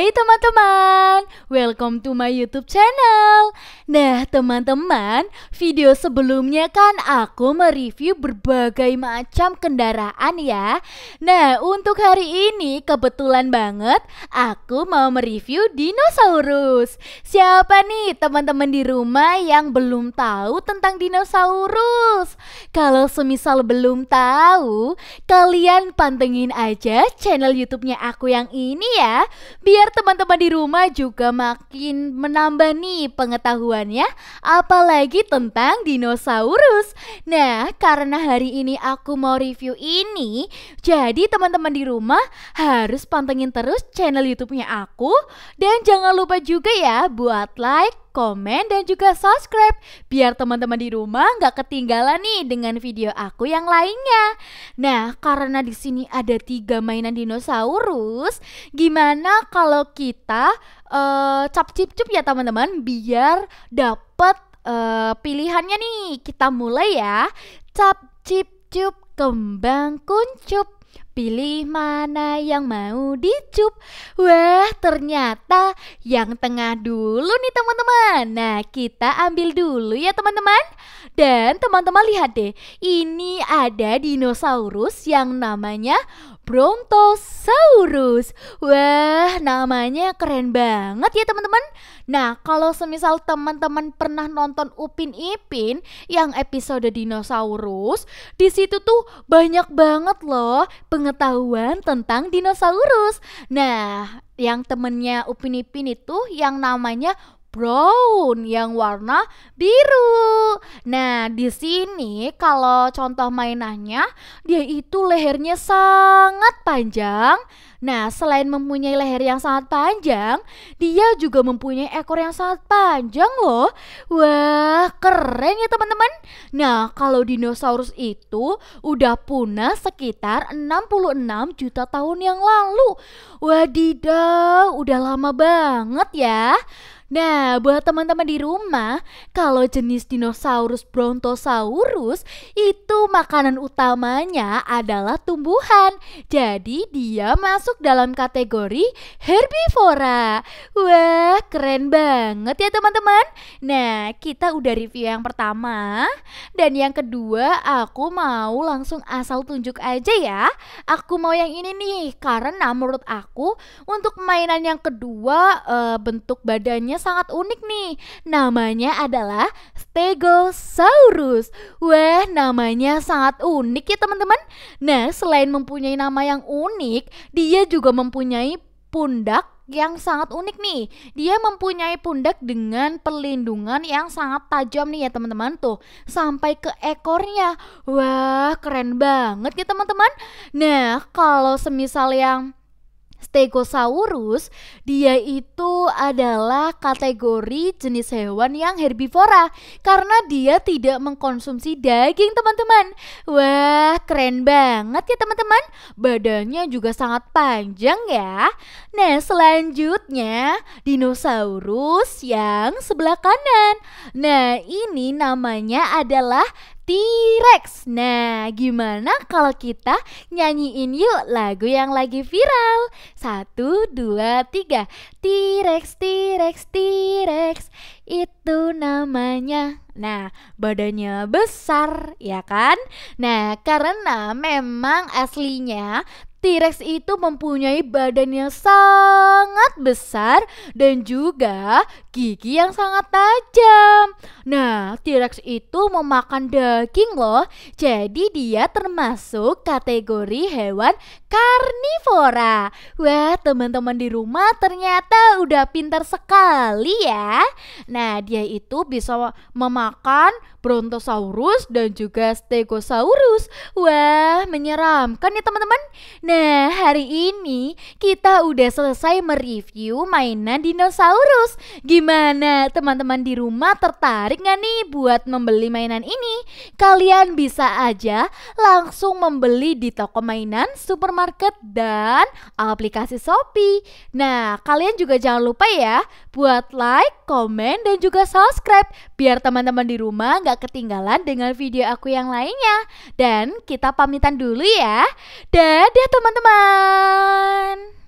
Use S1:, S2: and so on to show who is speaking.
S1: Hai teman-teman, welcome to my YouTube channel. Nah, teman-teman, video sebelumnya kan aku mereview berbagai macam kendaraan ya. Nah, untuk hari ini kebetulan banget aku mau mereview dinosaurus. Siapa nih teman-teman di rumah yang belum tahu tentang dinosaurus? Kalau semisal belum tahu, kalian pantengin aja channel YouTube-nya aku yang ini ya biar teman-teman di rumah juga makin menambah nih pengetahuannya Apalagi tentang dinosaurus Nah karena hari ini aku mau review ini Jadi teman-teman di rumah harus pantengin terus channel youtube-nya aku Dan jangan lupa juga ya buat like, komen, dan juga subscribe biar teman-teman di rumah nggak ketinggalan nih dengan video aku yang lainnya. Nah, karena di sini ada tiga mainan dinosaurus, gimana kalau kita uh, cap cip cup ya teman-teman biar dapat uh, eh, pilihannya nih. Kita mulai ya. Cap cip cup kembang kuncup. Pilih mana yang mau dicup Wah ternyata yang tengah dulu nih teman-teman Nah kita ambil dulu ya teman-teman Dan teman-teman lihat deh Ini ada dinosaurus yang namanya Brontosaurus Wah namanya keren banget ya teman-teman Nah kalau semisal teman-teman pernah nonton Upin Ipin Yang episode dinosaurus di situ tuh banyak banget loh pengetahuan pengetahuan tentang dinosaurus. Nah, yang temennya Upin Ipin itu yang namanya brown yang warna biru. Nah, di sini kalau contoh mainannya dia itu lehernya sangat panjang. Nah, selain mempunyai leher yang sangat panjang, dia juga mempunyai ekor yang sangat panjang loh. Wah, keren ya teman-teman. Nah, kalau dinosaurus itu udah punah sekitar 66 juta tahun yang lalu. Wadidaw, udah lama banget ya. Nah, buat teman-teman di rumah, kalau jenis dinosaurus Brontosaurus itu makanan utamanya adalah tumbuhan. Jadi dia masuk dalam kategori herbivora. Wah, keren banget ya teman-teman. Nah, kita udah review yang pertama dan yang kedua aku mau langsung asal tunjuk aja ya. Aku mau yang ini nih karena menurut aku untuk mainan yang kedua eh, bentuk badannya sangat unik nih. Namanya adalah Stegosaurus. Wah, namanya sangat unik ya teman-teman. Nah, selain mempunyai nama yang unik, dia juga mempunyai pundak yang sangat unik nih. Dia mempunyai pundak dengan pelindungan yang sangat tajam nih ya teman-teman tuh. Sampai ke ekornya. Wah, keren banget ya teman-teman. Nah, kalau semisal yang Stegosaurus dia itu adalah kategori jenis hewan yang herbivora karena dia tidak mengkonsumsi daging teman-teman. Wah keren banget ya teman-teman. Badannya juga sangat panjang ya. Nah selanjutnya dinosaurus yang sebelah kanan. Nah ini namanya adalah T-Rex. Nah, gimana kalau kita nyanyiin yuk lagu yang lagi viral? Satu, dua, tiga. T-Rex, T-Rex, T-Rex itu namanya. Nah, badannya besar, ya kan? Nah, karena memang aslinya T-Rex itu mempunyai badan yang sangat besar dan juga gigi yang sangat tajam. Nah, T-Rex itu memakan daging loh. Jadi dia termasuk kategori hewan karnivora. Wah, teman-teman di rumah ternyata udah pintar sekali ya. Nah, Nah, dia itu bisa memakan, Brontosaurus dan juga Stegosaurus. Wah, menyeramkan ya teman-teman. Nah, hari ini kita udah selesai mereview mainan dinosaurus. Gimana teman-teman di rumah tertarik gak nih buat membeli mainan ini? Kalian bisa aja langsung membeli di toko mainan, supermarket, dan aplikasi Shopee. Nah, kalian juga jangan lupa ya buat like, komen, dan juga subscribe biar teman-teman di rumah nggak gak ketinggalan dengan video aku yang lainnya. Dan kita pamitan dulu ya. Dadah teman-teman.